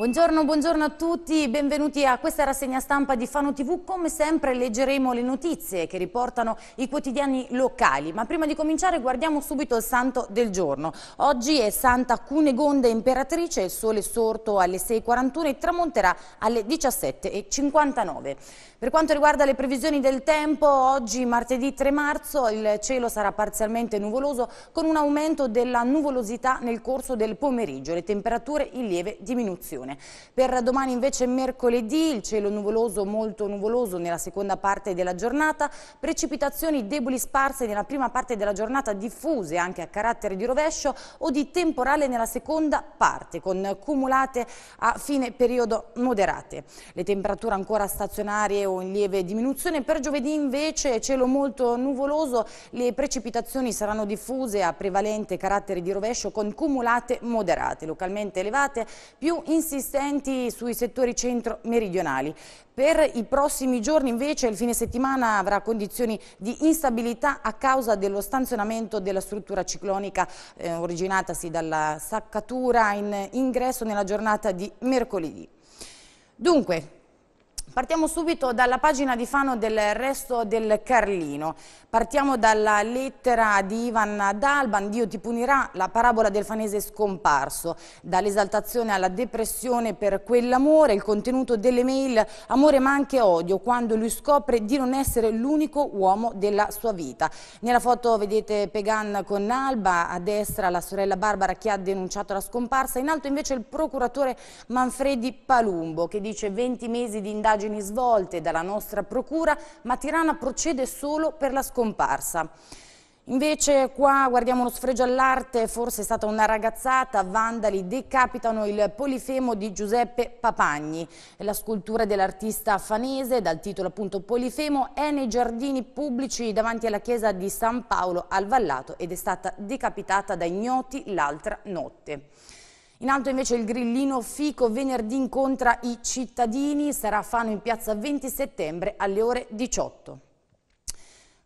Buongiorno, buongiorno, a tutti, benvenuti a questa rassegna stampa di Fano TV. Come sempre leggeremo le notizie che riportano i quotidiani locali, ma prima di cominciare guardiamo subito il santo del giorno. Oggi è Santa Cunegonda Imperatrice, il sole sorto alle 6.41 e tramonterà alle 17.59. Per quanto riguarda le previsioni del tempo, oggi martedì 3 marzo il cielo sarà parzialmente nuvoloso con un aumento della nuvolosità nel corso del pomeriggio, le temperature in lieve diminuzione situazione. Per domani invece mercoledì il cielo nuvoloso, molto nuvoloso nella seconda parte della giornata, precipitazioni deboli sparse nella prima parte della giornata diffuse anche a carattere di rovescio o di temporale nella seconda parte con cumulate a fine periodo moderate. Le temperature ancora stazionarie o in lieve diminuzione. Per giovedì invece cielo molto nuvoloso, le precipitazioni saranno diffuse a prevalente carattere di rovescio con cumulate moderate, localmente elevate, più insistenti persistenti sui settori centro-meridionali. Per i prossimi giorni invece il fine settimana avrà condizioni di instabilità a causa dello stanzionamento della struttura ciclonica eh, originatasi dalla saccatura in ingresso nella giornata di mercoledì. Dunque, Partiamo subito dalla pagina di Fano del resto del Carlino. Partiamo dalla lettera di Ivan Dalban, Dio ti punirà, la parabola del fanese scomparso. Dall'esaltazione alla depressione per quell'amore, il contenuto delle mail, amore ma anche odio, quando lui scopre di non essere l'unico uomo della sua vita. Nella foto vedete Pegan con Alba, a destra la sorella Barbara che ha denunciato la scomparsa, in alto invece il procuratore Manfredi Palumbo che dice 20 mesi di indagine indagini svolte dalla nostra procura, ma Tirana procede solo per la scomparsa. Invece qua guardiamo uno sfregio all'arte, forse è stata una ragazzata, vandali decapitano il Polifemo di Giuseppe Papagni. La scultura dell'artista fanese, dal titolo appunto Polifemo, è nei giardini pubblici davanti alla chiesa di San Paolo al Vallato ed è stata decapitata da ignoti l'altra notte. In alto invece il grillino Fico venerdì incontra i cittadini, sarà a Fano in piazza 20 settembre alle ore 18.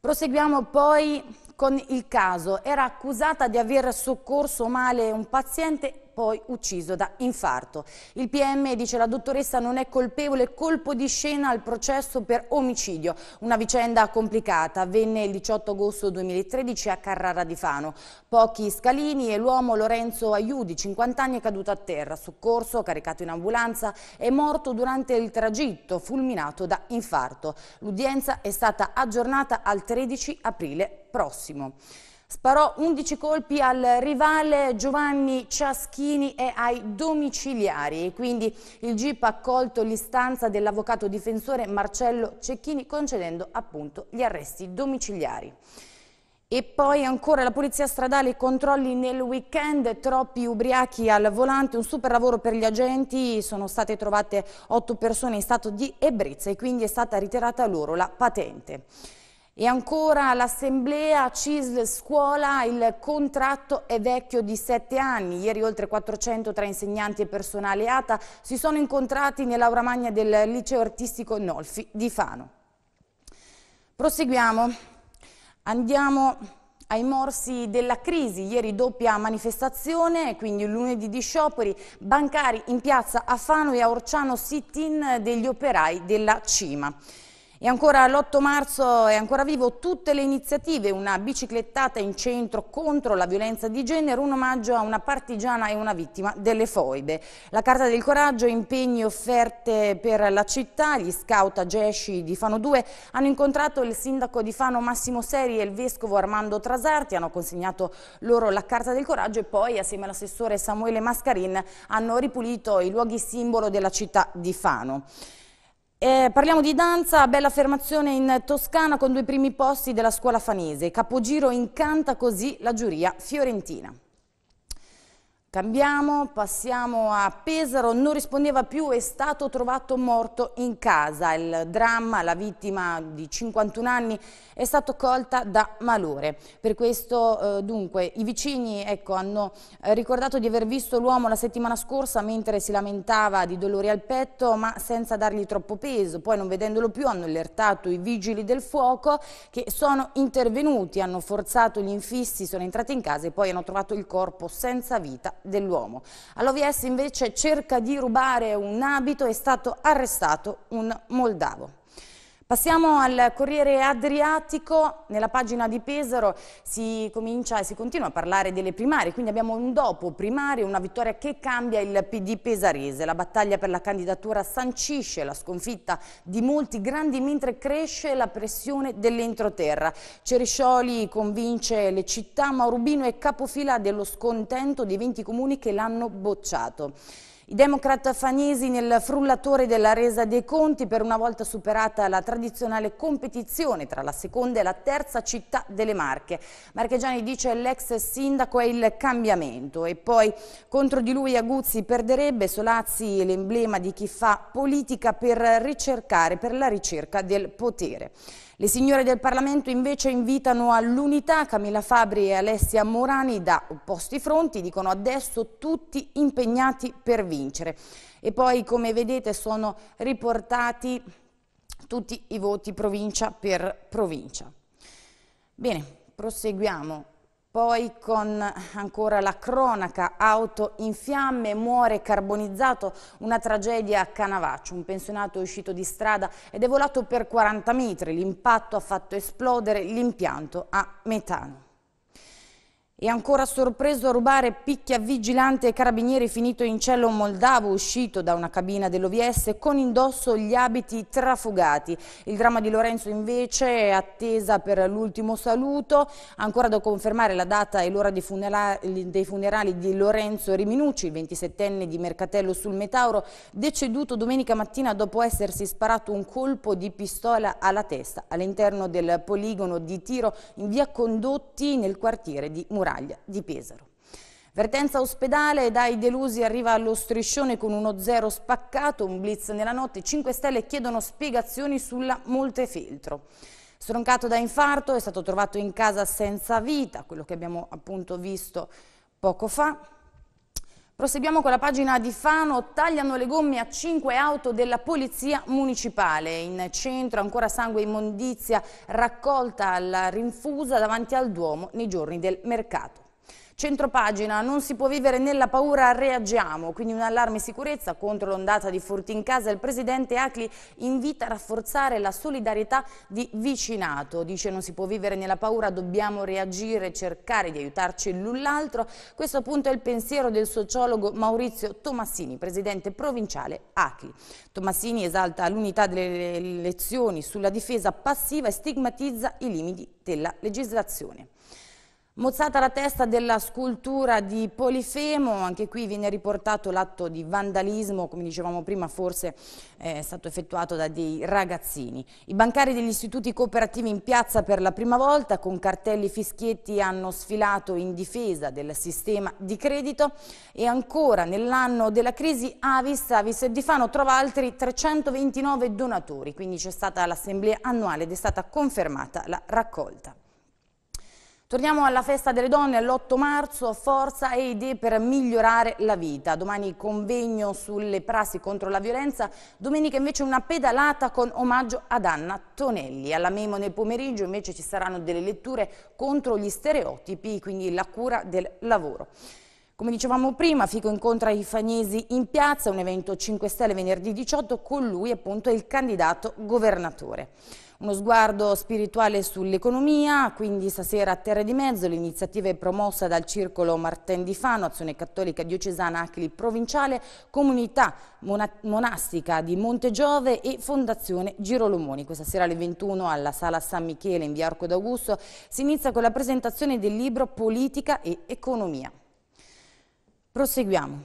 Proseguiamo poi con il caso. Era accusata di aver soccorso male un paziente poi ucciso da infarto. Il PM dice la dottoressa non è colpevole, colpo di scena al processo per omicidio. Una vicenda complicata, avvenne il 18 agosto 2013 a Carrara di Fano. Pochi scalini e l'uomo Lorenzo Aiudi, 50 anni, è caduto a terra, soccorso, caricato in ambulanza, è morto durante il tragitto, fulminato da infarto. L'udienza è stata aggiornata al 13 aprile prossimo. Sparò 11 colpi al rivale Giovanni Ciaschini e ai domiciliari. Quindi il GIP ha accolto l'istanza dell'avvocato difensore Marcello Cecchini concedendo appunto gli arresti domiciliari. E poi ancora la polizia stradale, i controlli nel weekend, troppi ubriachi al volante, un super lavoro per gli agenti, sono state trovate otto persone in stato di ebbrezza e quindi è stata ritirata loro la patente. E ancora l'assemblea CISL scuola, il contratto è vecchio di sette anni. Ieri oltre 400 tra insegnanti e personale ATA si sono incontrati nell'aura magna del liceo artistico Nolfi di Fano. Proseguiamo, andiamo ai morsi della crisi, ieri doppia manifestazione, quindi lunedì di scioperi, bancari in piazza a Fano e a Orciano sit-in degli operai della CIMA. E ancora l'8 marzo è ancora vivo tutte le iniziative, una biciclettata in centro contro la violenza di genere, un omaggio a una partigiana e una vittima delle foibe. La Carta del Coraggio, impegni offerte per la città, gli scout Agesci di Fano 2 hanno incontrato il sindaco di Fano Massimo Seri e il vescovo Armando Trasarti, hanno consegnato loro la Carta del Coraggio e poi assieme all'assessore Samuele Mascarin hanno ripulito i luoghi simbolo della città di Fano. Eh, parliamo di danza, bella affermazione in Toscana con due primi posti della scuola fanese. Capogiro incanta così la giuria fiorentina. Cambiamo, passiamo a Pesaro, non rispondeva più, è stato trovato morto in casa. Il dramma, la vittima di 51 anni è stata colta da malore. Per questo eh, dunque i vicini ecco, hanno eh, ricordato di aver visto l'uomo la settimana scorsa mentre si lamentava di dolori al petto ma senza dargli troppo peso. Poi non vedendolo più hanno allertato i vigili del fuoco che sono intervenuti, hanno forzato gli infissi, sono entrati in casa e poi hanno trovato il corpo senza vita dell'uomo. All'OVS invece cerca di rubare un abito, è stato arrestato un moldavo. Passiamo al Corriere Adriatico, nella pagina di Pesaro si comincia e si continua a parlare delle primarie, quindi abbiamo un dopo primarie, una vittoria che cambia il PD pesarese, la battaglia per la candidatura sancisce la sconfitta di molti grandi mentre cresce la pressione dell'entroterra. Ceriscioli convince le città, ma Rubino è capofila dello scontento dei 20 comuni che l'hanno bocciato. I Democrat fanesi nel frullatore della resa dei conti per una volta superata la tradizionale competizione tra la seconda e la terza città delle Marche. Marchegiani dice l'ex sindaco è il cambiamento e poi contro di lui Aguzzi perderebbe Solazzi l'emblema di chi fa politica per ricercare, per la ricerca del potere. Le signore del Parlamento invece invitano all'unità Camilla Fabri e Alessia Morani da opposti fronti, dicono adesso tutti impegnati per vincere. E poi come vedete sono riportati tutti i voti provincia per provincia. Bene, proseguiamo poi con ancora la cronaca, auto in fiamme, muore carbonizzato, una tragedia a Canavaccio. Un pensionato è uscito di strada ed è volato per 40 metri, l'impatto ha fatto esplodere l'impianto a metano. E ancora sorpreso a rubare picchia vigilante e carabinieri finito in cielo moldavo uscito da una cabina dell'OVS con indosso gli abiti trafugati. Il dramma di Lorenzo invece è attesa per l'ultimo saluto, ancora da confermare la data e l'ora dei, funerali di Lorenzo Riminucci, il 27enne di Mercatello sul Metauro, deceduto domenica mattina dopo essersi sparato un colpo di pistola alla testa all'interno del poligono di tiro in via Condotti nel quartiere di Murano. Battaglia di Pesaro. Vertenza ospedale, dai delusi arriva allo striscione con uno zero spaccato, un blitz nella notte, 5 Stelle chiedono spiegazioni sulla Montefeltro. Stroncato da infarto, è stato trovato in casa senza vita, quello che abbiamo appunto visto poco fa. Proseguiamo con la pagina di Fano, tagliano le gomme a cinque auto della polizia municipale. In centro ancora sangue immondizia raccolta alla rinfusa davanti al Duomo nei giorni del mercato. Centropagina, non si può vivere nella paura, reagiamo, quindi un allarme sicurezza contro l'ondata di furti in casa. Il presidente Acli invita a rafforzare la solidarietà di vicinato, dice non si può vivere nella paura, dobbiamo reagire, cercare di aiutarci l'un l'altro. Questo appunto è il pensiero del sociologo Maurizio Tomassini, presidente provinciale Acli. Tomassini esalta l'unità delle elezioni sulla difesa passiva e stigmatizza i limiti della legislazione. Mozzata la testa della scultura di Polifemo, anche qui viene riportato l'atto di vandalismo, come dicevamo prima forse eh, è stato effettuato da dei ragazzini. I bancari degli istituti cooperativi in piazza per la prima volta con cartelli fischietti hanno sfilato in difesa del sistema di credito e ancora nell'anno della crisi Avis, Avis di Fano trova altri 329 donatori, quindi c'è stata l'assemblea annuale ed è stata confermata la raccolta. Torniamo alla festa delle donne l'8 marzo, forza e idee per migliorare la vita. Domani convegno sulle prassi contro la violenza, domenica invece una pedalata con omaggio ad Anna Tonelli. Alla Memo nel pomeriggio invece ci saranno delle letture contro gli stereotipi, quindi la cura del lavoro. Come dicevamo prima, Fico incontra i fagnesi in piazza, un evento 5 Stelle venerdì 18, con lui appunto il candidato governatore. Uno sguardo spirituale sull'economia, quindi stasera a Terra di Mezzo l'iniziativa è promossa dal Circolo Marten di Fano, Azione Cattolica Diocesana Achili Provinciale, Comunità Monastica di Monte Giove e Fondazione Girolomoni. Questa sera alle 21 alla Sala San Michele in via Arco d'Augusto si inizia con la presentazione del libro Politica e Economia. Proseguiamo.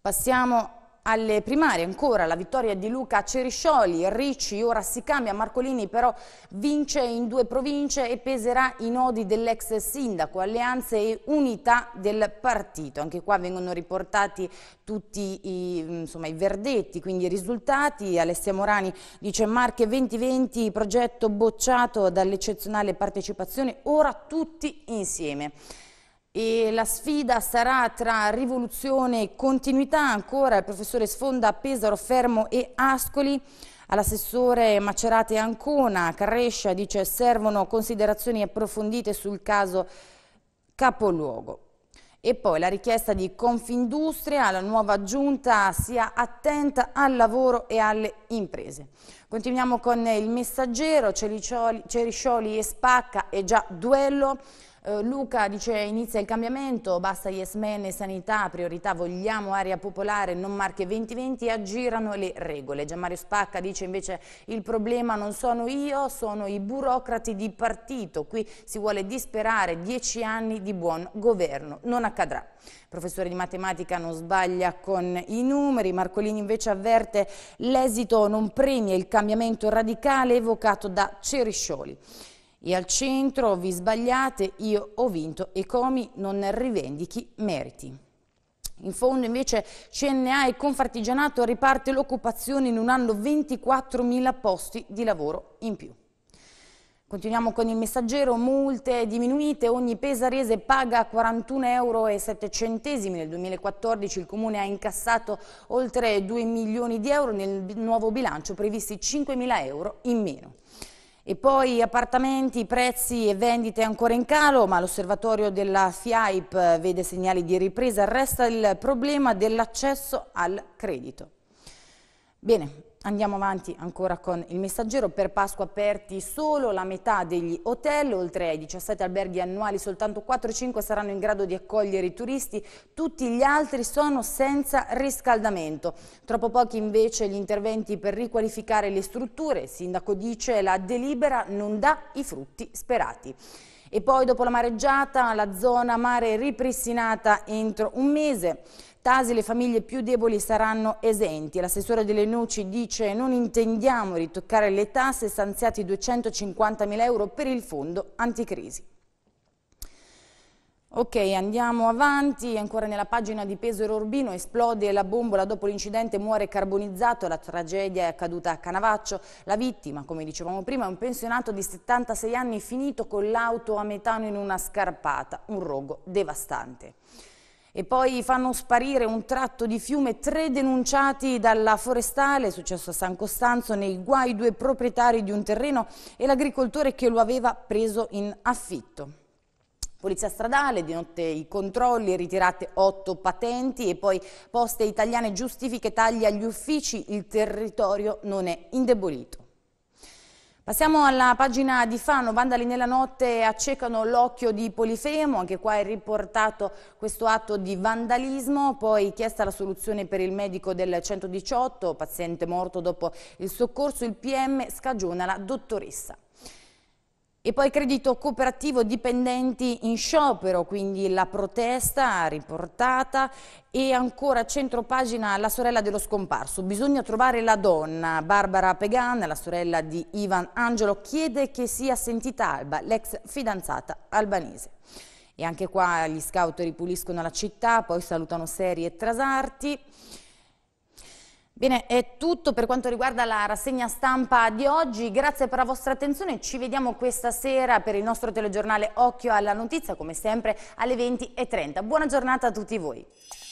Passiamo alle primarie ancora la vittoria di Luca Ceriscioli, Ricci ora si cambia, Marcolini però vince in due province e peserà i nodi dell'ex sindaco, alleanze e unità del partito. Anche qua vengono riportati tutti i, insomma, i verdetti, quindi i risultati. Alessia Morani dice Marche 2020, progetto bocciato dall'eccezionale partecipazione, ora tutti insieme. E la sfida sarà tra rivoluzione e continuità ancora il professore Sfonda Pesaro, Fermo e Ascoli All'assessore Macerate Ancona, Crescia dice servono considerazioni approfondite sul caso capoluogo. E poi la richiesta di Confindustria alla nuova giunta sia attenta al lavoro e alle imprese. Continuiamo con il messaggero, Ceriscioli e Spacca è già duello eh, Luca dice inizia il cambiamento, basta yes men e sanità, priorità vogliamo area popolare, non marche 2020, aggirano le regole. Gianmario Spacca dice invece il problema non sono io, sono i burocrati di partito, qui si vuole disperare dieci anni di buon governo, non accadrà. Professore di matematica non sbaglia con i numeri, Marcolini invece avverte l'esito non premia il cambiamento radicale evocato da Ceriscioli e al centro vi sbagliate, io ho vinto e Comi non rivendichi meriti. In fondo invece CNA e Confartigianato riparte l'occupazione in un anno 24.000 posti di lavoro in più. Continuiamo con il messaggero, multe diminuite, ogni pesarese paga 41,07 euro nel 2014, il Comune ha incassato oltre 2 milioni di euro, nel nuovo bilancio previsti 5.000 euro in meno. E poi appartamenti, prezzi e vendite ancora in calo, ma l'osservatorio della FIAIP eh, vede segnali di ripresa. Resta il problema dell'accesso al credito. Bene, Andiamo avanti ancora con il messaggero. Per Pasqua aperti solo la metà degli hotel, oltre ai 17 alberghi annuali, soltanto 4-5 saranno in grado di accogliere i turisti, tutti gli altri sono senza riscaldamento. Troppo pochi invece gli interventi per riqualificare le strutture. Il sindaco dice che la delibera non dà i frutti sperati. E poi dopo la mareggiata la zona mare ripristinata entro un mese. Tasi le famiglie più deboli saranno esenti. L'assessore delle Nuci dice non intendiamo ritoccare le tasse stanziati 250.000 euro per il fondo anticrisi. Ok, andiamo avanti, ancora nella pagina di Pesaro Urbino, esplode la bombola dopo l'incidente, muore carbonizzato, la tragedia è accaduta a Canavaccio, la vittima, come dicevamo prima, è un pensionato di 76 anni finito con l'auto a metano in una scarpata, un rogo devastante. E poi fanno sparire un tratto di fiume tre denunciati dalla forestale, successo a San Costanzo, nei guai due proprietari di un terreno e l'agricoltore che lo aveva preso in affitto polizia stradale, di notte i controlli, ritirate otto patenti e poi poste italiane giustifiche tagli agli uffici, il territorio non è indebolito. Passiamo alla pagina di Fano, vandali nella notte accecano l'occhio di Polifemo, anche qua è riportato questo atto di vandalismo, poi chiesta la soluzione per il medico del 118, paziente morto dopo il soccorso, il PM scagiona la dottoressa. E poi credito cooperativo dipendenti in sciopero, quindi la protesta riportata e ancora centro pagina la sorella dello scomparso. Bisogna trovare la donna. Barbara Pegan, la sorella di Ivan Angelo, chiede che sia sentita Alba, l'ex fidanzata albanese. E anche qua gli scout ripuliscono la città, poi salutano serie e Trasarti. Bene, è tutto per quanto riguarda la rassegna stampa di oggi. Grazie per la vostra attenzione. Ci vediamo questa sera per il nostro telegiornale Occhio alla Notizia, come sempre alle 20.30. Buona giornata a tutti voi.